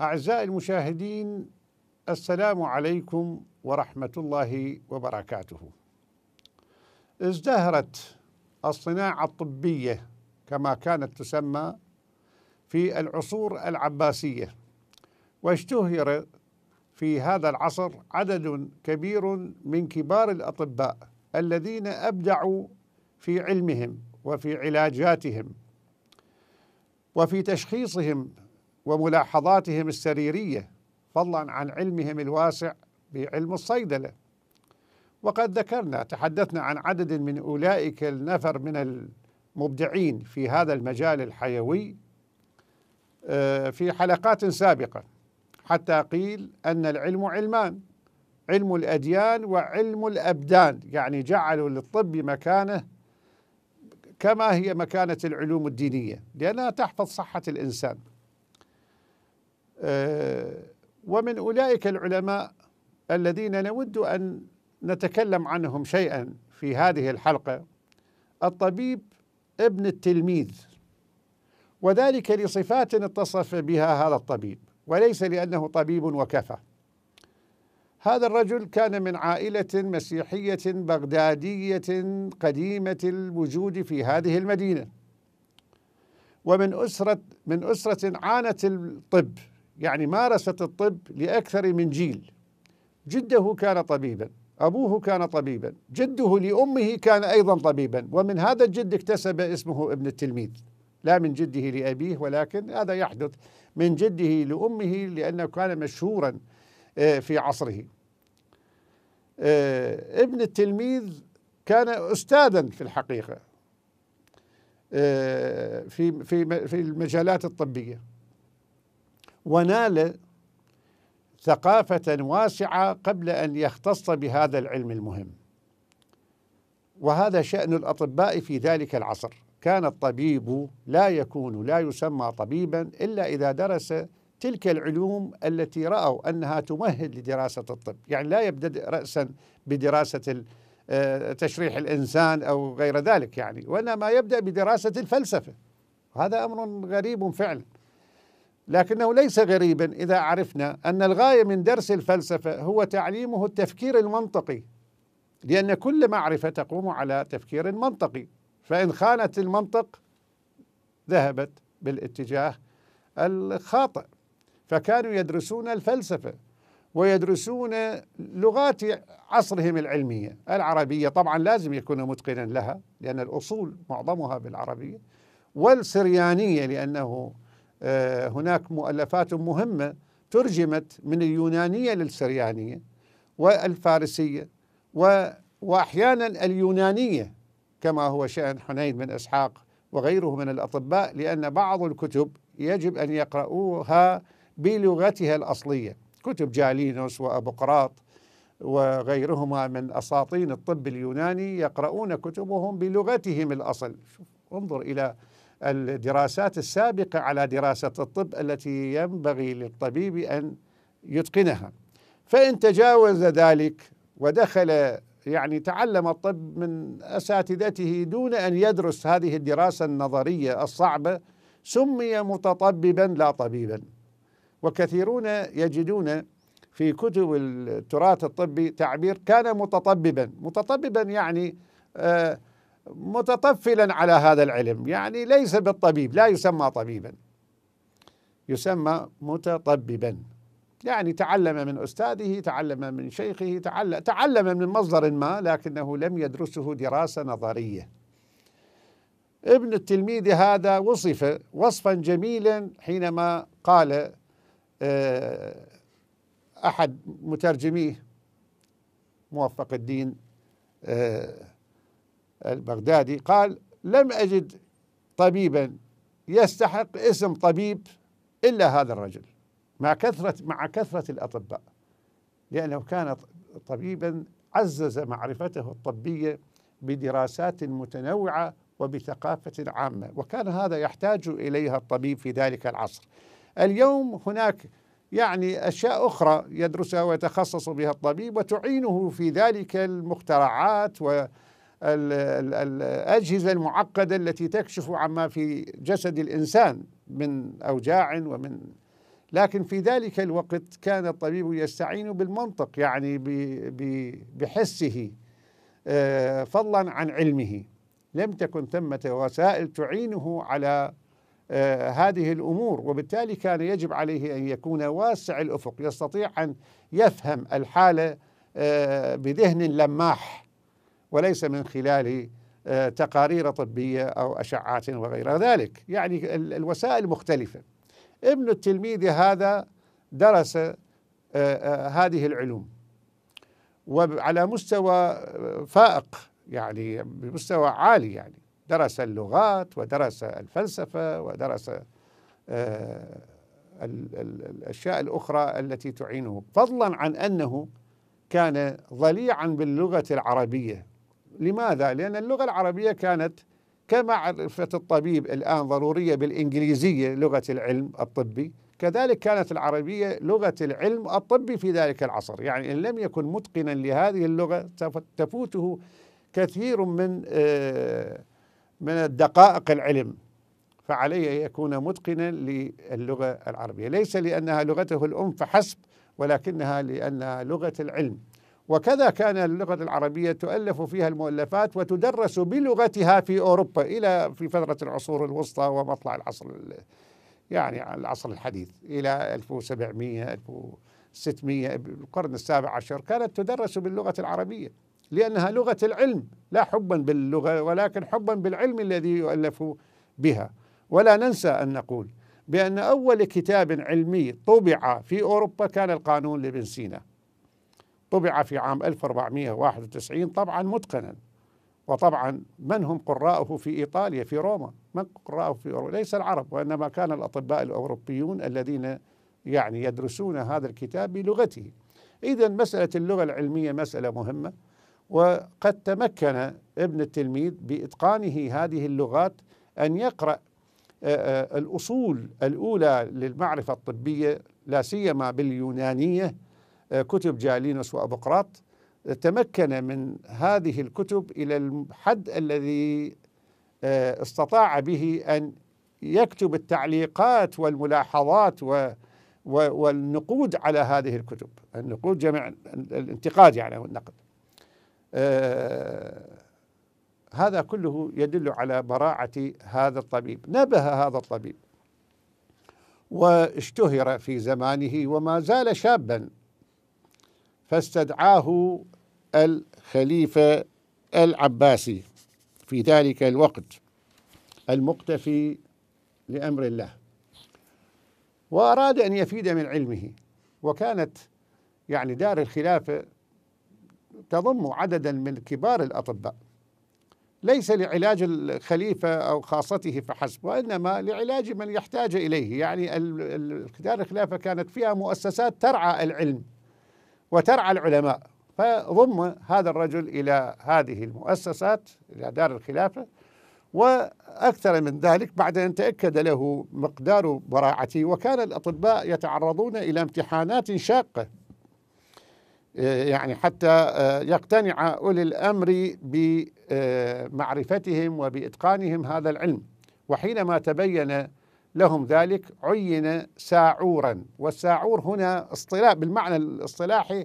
أعزائي المشاهدين السلام عليكم ورحمة الله وبركاته. ازدهرت الصناعة الطبية كما كانت تسمى في العصور العباسية واشتهر في هذا العصر عدد كبير من كبار الأطباء الذين أبدعوا في علمهم وفي علاجاتهم وفي تشخيصهم وملاحظاتهم السريرية فضلا عن علمهم الواسع بعلم الصيدلة وقد ذكرنا تحدثنا عن عدد من أولئك النفر من المبدعين في هذا المجال الحيوي آه، في حلقات سابقة حتى قيل أن العلم علمان علم الأديان وعلم الأبدان يعني جعلوا للطب مكانه كما هي مكانة العلوم الدينية لأنها تحفظ صحة الإنسان آه، ومن أولئك العلماء الذين نود أن نتكلم عنهم شيئا في هذه الحلقة الطبيب ابن التلميذ وذلك لصفات اتصف بها هذا الطبيب وليس لأنه طبيب وكفى هذا الرجل كان من عائلة مسيحية بغدادية قديمة الوجود في هذه المدينة ومن أسرة من أسرة عانت الطب يعني مارست الطب لأكثر من جيل جده كان طبيبا أبوه كان طبيبا جده لأمه كان أيضا طبيبا ومن هذا الجد اكتسب اسمه ابن التلميذ لا من جده لأبيه ولكن هذا يحدث من جده لأمه لأنه كان مشهورا آه، في عصره آه، ابن التلميذ كان أستاذا في الحقيقة آه، في في في المجالات الطبيه ونال ثقافة واسعة قبل أن يختص بهذا العلم المهم وهذا شأن الأطباء في ذلك العصر كان الطبيب لا يكون لا يسمى طبيبا إلا إذا درس تلك العلوم التي رأوا أنها تمهد لدراسة الطب يعني لا يبدأ رأسا بدراسة آه، تشريح الإنسان أو غير ذلك يعني وإنما يبدأ بدراسة الفلسفة هذا أمر غريب فعلا لكنه ليس غريبا اذا عرفنا ان الغايه من درس الفلسفه هو تعليمه التفكير المنطقي لان كل معرفه تقوم على تفكير منطقي فان خانت المنطق ذهبت بالاتجاه الخاطئ فكانوا يدرسون الفلسفه ويدرسون لغات عصرهم العلميه العربيه طبعا لازم يكون متقنا لها لان الاصول معظمها بالعربيه والسريانيه لانه آه، هناك مؤلفات مهمة ترجمت من اليونانية للسريانية والفارسية وأحيانا اليونانية كما هو شأن حنين بن إسحاق وغيره من الأطباء لأن بعض الكتب يجب أن يقرؤوها بلغتها الأصلية كتب جالينوس وأبقراط وغيرهما من أساطين الطب اليوناني يقرؤون كتبهم بلغتهم الأصل انظر إلى الدراسات السابقة على دراسة الطب التي ينبغي للطبيب أن يتقنها فإن تجاوز ذلك ودخل يعني تعلم الطب من أساتذته دون أن يدرس هذه الدراسة النظرية الصعبة سمي متطببا لا طبيبا وكثيرون يجدون في كتب التراث الطبي تعبير كان متطببا متطببا يعني آه متطفلا على هذا العلم يعني ليس بالطبيب لا يسمى طبيبا يسمى متطببا يعني تعلم من أستاذه تعلم من شيخه تعلم, تعلم من مصدر ما لكنه لم يدرسه دراسة نظرية ابن التلميذ هذا وصف وصفا جميلا حينما قال آه، أحد مترجميه موفق الدين آه، البغدادي قال لم أجد طبيبا يستحق اسم طبيب إلا هذا الرجل مع كثرة مع كثرة الأطباء لأنه كان طبيبا عزز معرفته الطبية بدراسات متنوعة وبثقافة عامة وكان هذا يحتاج إليها الطبيب في ذلك العصر اليوم هناك يعني أشياء أخرى يدرسها ويتخصص بها الطبيب وتعينه في ذلك المخترعات و الأجهزة المعقدة التي تكشف عما في جسد الإنسان من أوجاع ومن لكن في ذلك الوقت كان الطبيب يستعين بالمنطق يعني بحسه آه، فضلا عن علمه لم تكن ثمة وسائل تعينه على آه، هذه الأمور وبالتالي كان يجب عليه أن يكون واسع الأفق يستطيع أن يفهم الحالة آه، بذهن لماح وليس من خلال آه، تقارير طبية أو أشعات وغير ذلك يعني الوسائل مختلفة ابن التلميذ هذا درس آه، آه، هذه العلوم وعلى مستوى فائق يعني بمستوى عالي يعني درس اللغات ودرس الفلسفة ودرس الأشياء الأخرى التي تعينه فضلا عن أنه كان ضليعا باللغة العربية لماذا؟ لأن اللغة العربية كانت كمعرفة الطبيب الآن ضرورية بالإنجليزية لغة العلم الطبي كذلك كانت العربية لغة العلم الطبي في ذلك العصر يعني إن لم يكن متقنا لهذه اللغة تفوته كثير من آه، من الدقائق العلم فعليه أن يكون متقنا للغة العربية ليس لأنها لغته الأم فحسب ولكنها لأنها لغة العلم وكذا كان اللغة العربية تؤلف فيها المؤلفات وتدرس بلغتها في أوروبا إلى في فترة العصور الوسطى ومطلع العصر يعني العصر الحديث إلى 1700 1600 القرن السابع عشر كانت تدرس باللغة العربية لأنها لغة العلم لا حبا باللغة ولكن حبا بالعلم الذي يؤلف بها ولا ننسى أن نقول بأن أول كتاب علمي طبع في أوروبا كان القانون لابن سينا طبع في عام 1491 طبعا متقنا وطبعا من هم قراءه في إيطاليا في روما من قراءه في روما ليس العرب وإنما كان الأطباء الأوروبيون الذين يعني يدرسون هذا الكتاب بلغته إذا مسألة اللغة العلمية مسألة مهمة وقد تمكن ابن التلميذ بإتقانه هذه اللغات أن يقرأ آه، آه، الأصول الأولى للمعرفة الطبية لا سيما باليونانية آه، كتب جالينوس وأبقراط تمكن من هذه الكتب إلى الحد الذي آه، استطاع به أن يكتب التعليقات والملاحظات و والنقود على هذه الكتب النقود جمع الانتقاد يعني والنقد آه هذا كله يدل على براعة هذا الطبيب نبه هذا الطبيب واشتهر في زمانه وما زال شابا فاستدعاه الخليفة العباسي في ذلك الوقت المقتفي لأمر الله وأراد أن يفيد من علمه وكانت يعني دار الخلافة تضم عددا من كبار الأطباء ليس لعلاج الخليفة أو خاصته فحسب وإنما لعلاج من يحتاج إليه يعني دار الخلافة كانت فيها مؤسسات ترعى العلم وترعى العلماء فضم هذا الرجل إلى هذه المؤسسات إلى دار الخلافة وأكثر من ذلك بعد أن تأكد له مقدار براعته وكان الأطباء يتعرضون إلى امتحانات شاقة إيه، يعني حتى آه، يقتنع أولي الأمر بمعرفتهم آه، وبإتقانهم هذا العلم وحينما تبين لهم ذلك عين ساعورا والساعور هنا اصطلاح بالمعنى الاصطلاحي آه،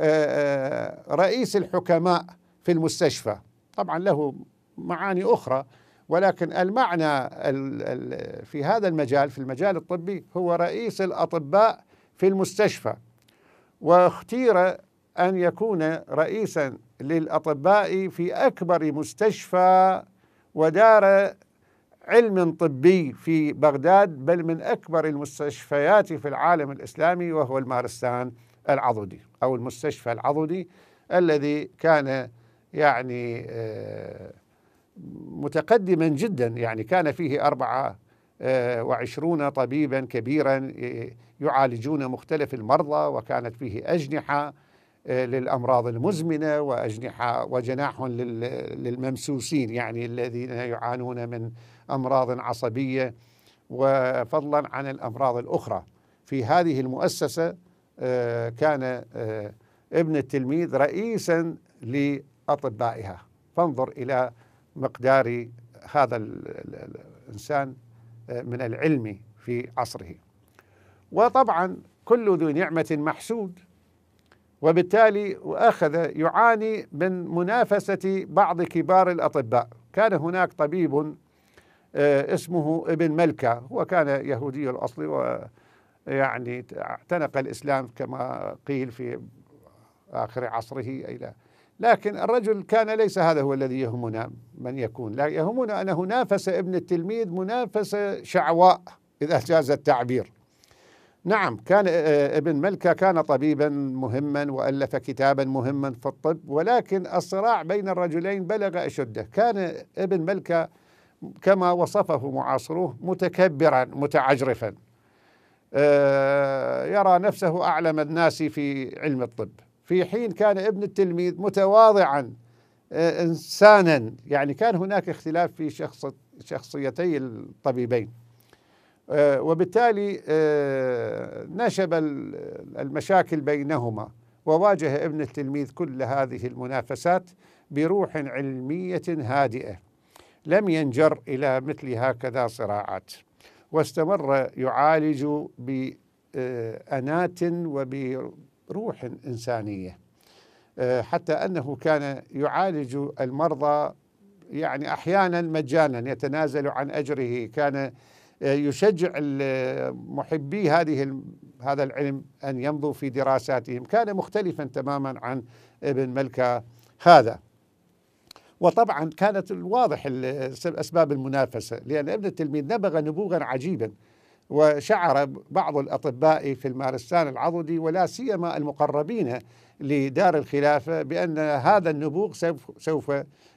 آه، رئيس الحكماء في المستشفى طبعا له معاني أخرى ولكن المعنى في هذا المجال في المجال الطبي هو رئيس الأطباء في المستشفى واختير أن يكون رئيسا للأطباء في أكبر مستشفى ودار علم طبي في بغداد بل من أكبر المستشفيات في العالم الإسلامي وهو المارستان العضدي أو المستشفى العضدي الذي كان يعني آه، متقدما جدا يعني كان فيه أربعة آه، وعشرون طبيبا كبيرا آه، يعالجون مختلف المرضى وكانت فيه أجنحة آه، للأمراض المزمنة وأجنحة وجناح للممسوسين يعني الذين يعانون من أمراض عصبية وفضلا عن الأمراض الأخرى في هذه المؤسسة آه، كان آه، ابن التلميذ رئيسا لأطبائها فانظر إلى مقدار هذا الإنسان من العلم في عصره وطبعا كل ذو نعمة محسود وبالتالي أخذ يعاني من منافسة بعض كبار الأطباء كان هناك طبيب آه، اسمه ابن ملكة وكان يهودي الأصل ويعني اعتنق الإسلام كما قيل في آخر عصره إلى لكن الرجل كان ليس هذا هو الذي يهمنا من يكون لا يهمنا أنه نافس ابن التلميذ منافسة شعواء إذا جاز التعبير نعم كان آه، آه، ابن ملكة كان طبيبا مهما وألف كتابا مهما في الطب ولكن الصراع بين الرجلين بلغ أشده كان ابن ملكة كما وصفه معاصروه متكبرا متعجرفا آه، يرى نفسه أعلم الناس في علم الطب في حين كان ابن التلميذ متواضعا إنسانا يعني كان هناك اختلاف في شخص شخصيتي الطبيبين آه، وبالتالي آه، نشب المشاكل بينهما وواجه ابن التلميذ كل هذه المنافسات بروح علميه هادئه لم ينجر الى مثل هكذا صراعات واستمر يعالج بانات آه، وبروح انسانيه حتى انه كان يعالج المرضى يعني احيانا مجانا يتنازل عن اجره كان يشجع محبي هذه هذا العلم أن يمضوا في دراساتهم كان مختلفا تماما عن ابن ملكة هذا وطبعا كانت الواضح أسباب المنافسة لأن ابن التلميذ نبغ نبوغا عجيبا وشعر بعض الأطباء في المارستان العضدي ولا سيما المقربين لدار الخلافة بأن هذا النبوغ سوف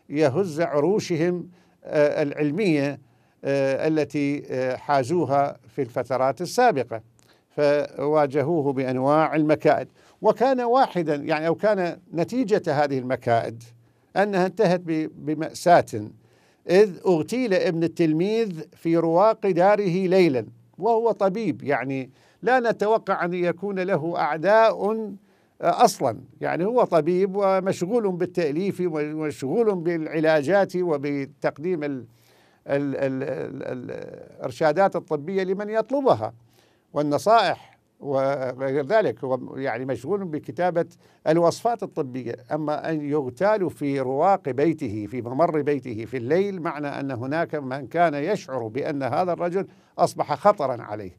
يهز عروشهم آه، العلمية آه، التي آه، حازوها في الفترات السابقة فواجهوه بأنواع المكائد وكان واحدا يعني أو كان نتيجة هذه المكائد أنها انتهت بمأساة إذ اغتيل ابن التلميذ في رواق داره ليلا وهو طبيب يعني لا نتوقع أن يكون له أعداء آه، أصلا يعني هو طبيب ومشغول بالتأليف ومشغول بالعلاجات وبتقديم الارشادات الطبيه لمن يطلبها والنصائح وغير ذلك هو يعني مشغول بكتابه الوصفات الطبيه اما ان يغتال في رواق بيته في ممر بيته في الليل معنى ان هناك من كان يشعر بان هذا الرجل اصبح خطرا عليه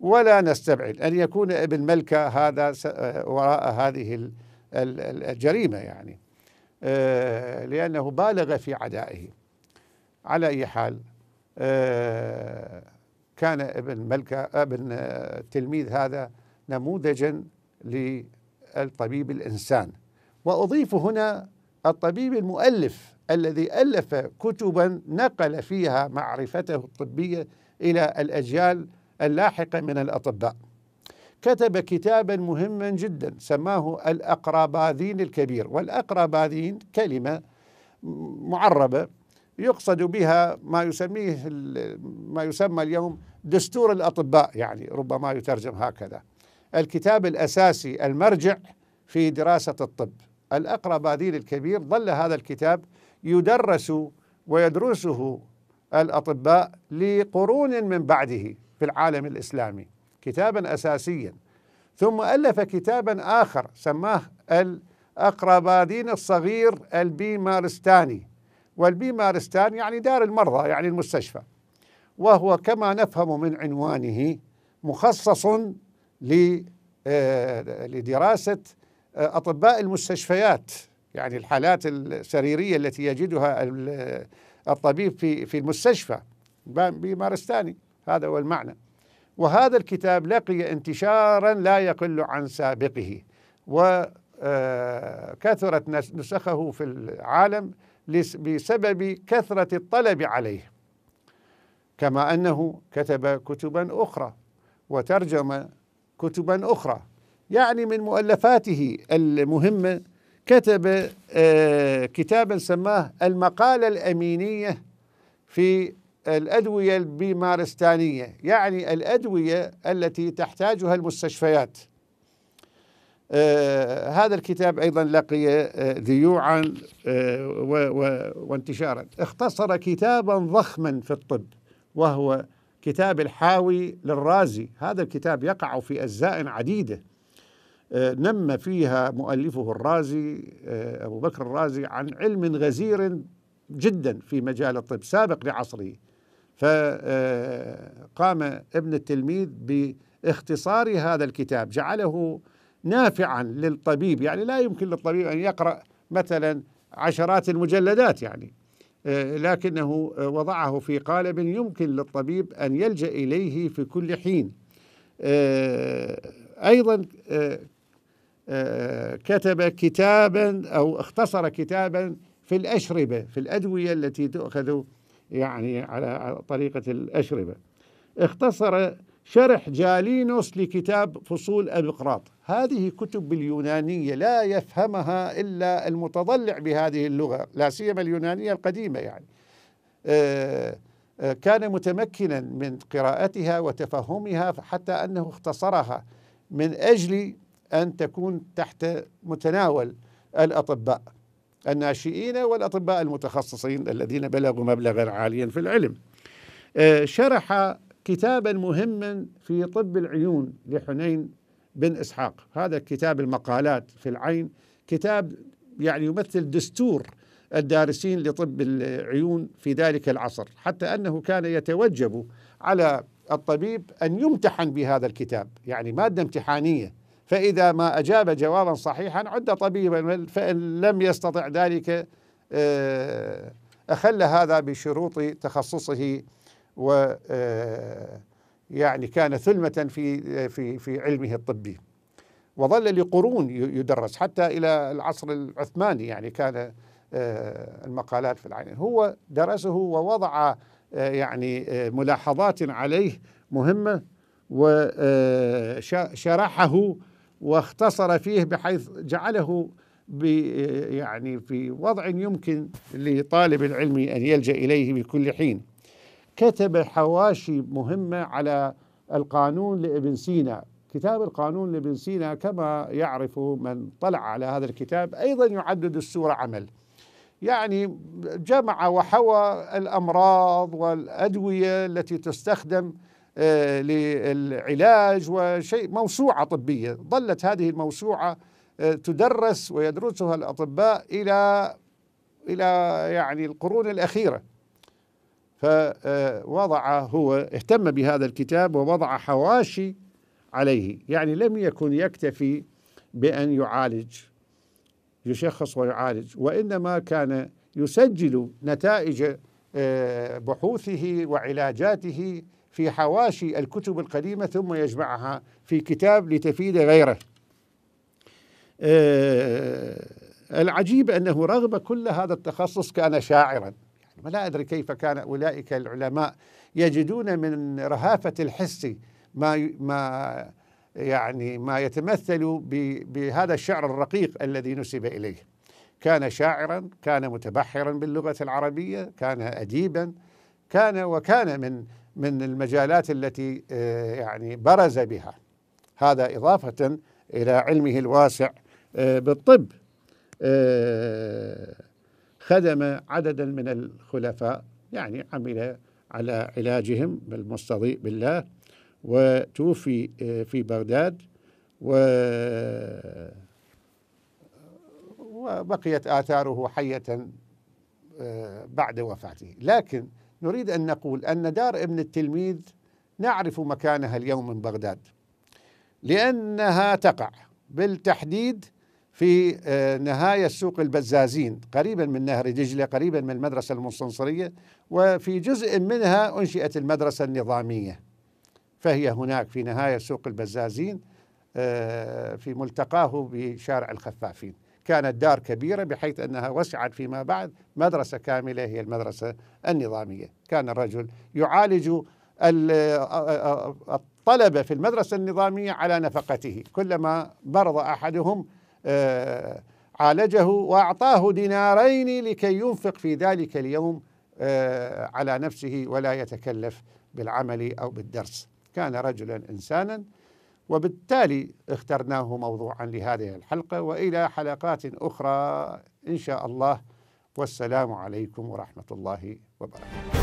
ولا نستبعد ان يكون ابن ملكه هذا وراء هذه الجريمه يعني آه، لانه بالغ في عدائه على اي حال آه، كان ابن ملكة ابن التلميذ آه، هذا نموذجا للطبيب الإنسان وأضيف هنا الطبيب المؤلف الذي ألف كتبا نقل فيها معرفته الطبية إلى الأجيال اللاحقة من الأطباء كتب كتابا مهما جدا سماه الأقرباذين الكبير والأقرباذين كلمة معربة يقصد بها ما يسميه ما يسمى اليوم دستور الاطباء يعني ربما يترجم هكذا الكتاب الاساسي المرجع في دراسه الطب الاقرب اديل الكبير ظل هذا الكتاب يدرس ويدرسه الاطباء لقرون من بعده في العالم الاسلامي كتابا اساسيا ثم الف كتابا اخر سماه الاقربادين الصغير البيمارستاني والبيمارستان يعني دار المرضى يعني المستشفى وهو كما نفهم من عنوانه مخصص آه، لدراسة آه، أطباء المستشفيات يعني الحالات السريرية التي يجدها آه، الطبيب في في المستشفى بمارستاني هذا هو المعنى وهذا الكتاب لقي انتشارا لا يقل عن سابقه وكثرت نسخه في العالم بسبب كثرة الطلب عليه كما أنه كتب كتبا أخرى وترجم كتبا أخرى يعني من مؤلفاته المهمة كتب آه، كتابا سماه المقالة الأمينية في الأدوية البيمارستانية يعني الأدوية التي تحتاجها المستشفيات آه، هذا الكتاب أيضا لقي آه، ذيوعا آه، وانتشارا اختصر كتابا ضخما في الطب وهو كتاب الحاوي للرازي هذا الكتاب يقع في أجزاء عديدة نم فيها مؤلفه الرازي أبو بكر الرازي عن علم غزير جدا في مجال الطب سابق لعصره فقام ابن التلميذ باختصار هذا الكتاب جعله نافعا للطبيب يعني لا يمكن للطبيب أن يقرأ مثلا عشرات المجلدات يعني آه، لكنه آه، وضعه في قالب يمكن للطبيب أن يلجأ إليه في كل حين آه، أيضا كتب كتابا أو اختصر كتابا في الأشربة في الأدوية التي تؤخذ يعني على طريقة الأشربة اختصر شرح جالينوس لكتاب فصول أبقراط هذه كتب باليونانيه لا يفهمها الا المتضلع بهذه اللغه لا سيما اليونانيه القديمه يعني آه، آه، كان متمكنا من قراءتها وتفهمها حتى انه اختصرها من اجل ان تكون تحت متناول الاطباء الناشئين والاطباء المتخصصين الذين بلغوا مبلغا عاليا في العلم. آه، شرح كتابا مهما في طب العيون لحنين بن إسحاق هذا كتاب المقالات في العين كتاب يعني يمثل دستور الدارسين لطب العيون في ذلك العصر حتى أنه كان يتوجب على الطبيب أن يمتحن بهذا الكتاب يعني مادة امتحانية فإذا ما أجاب جوابا صحيحا عد طبيبا فإن لم يستطع ذلك آه، أخل هذا بشروط تخصصه و آه، يعني كان ثلمة في في في علمه الطبي وظل لقرون يدرس حتى إلى العصر العثماني يعني كان آه، المقالات في العين هو درسه ووضع آه، يعني آه، ملاحظات عليه مهمة وشرحه واختصر فيه بحيث جعله يعني في وضع يمكن لطالب العلم أن يلجأ إليه بكل حين كتب حواشي مهمة على القانون لابن سينا كتاب القانون لابن سينا كما يعرف من طلع على هذا الكتاب أيضا يعدد السوره عمل يعني جمع وحوى الأمراض والأدوية التي تستخدم آه، للعلاج وشيء موسوعة طبية ظلت هذه الموسوعة آه، تدرس ويدرسها الأطباء إلى إلى يعني القرون الأخيرة فوضع هو اهتم بهذا الكتاب ووضع حواشي عليه يعني لم يكن يكتفي بأن يعالج يشخص ويعالج وإنما كان يسجل نتائج آه، بحوثه وعلاجاته في حواشي الكتب القديمة ثم يجمعها في كتاب لتفيد غيره آه، العجيب أنه رغم كل هذا التخصص كان شاعراً العقل لا أدري كيف كان أولئك العلماء يجدون من رهافة الحس ما ما يعني ما يتمثل بهذا الشعر الرقيق الذي نسب إليه كان شاعرا كان متبحرا باللغة العربية كان أديبا كان وكان من من المجالات التي آه، يعني برز بها هذا إضافة إلى علمه الواسع آه، بالطب آه، خدم عددا من الخلفاء يعني عمل على علاجهم بالمستضيء بالله وتوفي آه، في بغداد و وبقيت آثاره حية آه، بعد وفاته لكن نريد أن نقول أن دار ابن التلميذ نعرف مكانها اليوم من بغداد لأنها تقع بالتحديد في آه، نهاية سوق البزازين قريبا من نهر دجلة قريبا من المدرسة المستنصرية وفي جزء منها أنشئت المدرسة النظامية فهي هناك في نهاية سوق البزازين آه، في ملتقاه بشارع الخفافين كانت دار كبيرة بحيث أنها وسعت فيما بعد مدرسة كاملة هي المدرسة النظامية كان الرجل يعالج آه، الطلبة في المدرسة النظامية على نفقته كلما مرض أحدهم آه، عالجه وأعطاه دينارين لكي ينفق في ذلك اليوم آه، على نفسه ولا يتكلف بالعمل أو بالدرس كان رجلا إنسانا وبالتالي اخترناه موضوعا لهذه الحلقة وإلى حلقات أخرى إن شاء الله والسلام عليكم ورحمة الله وبركاته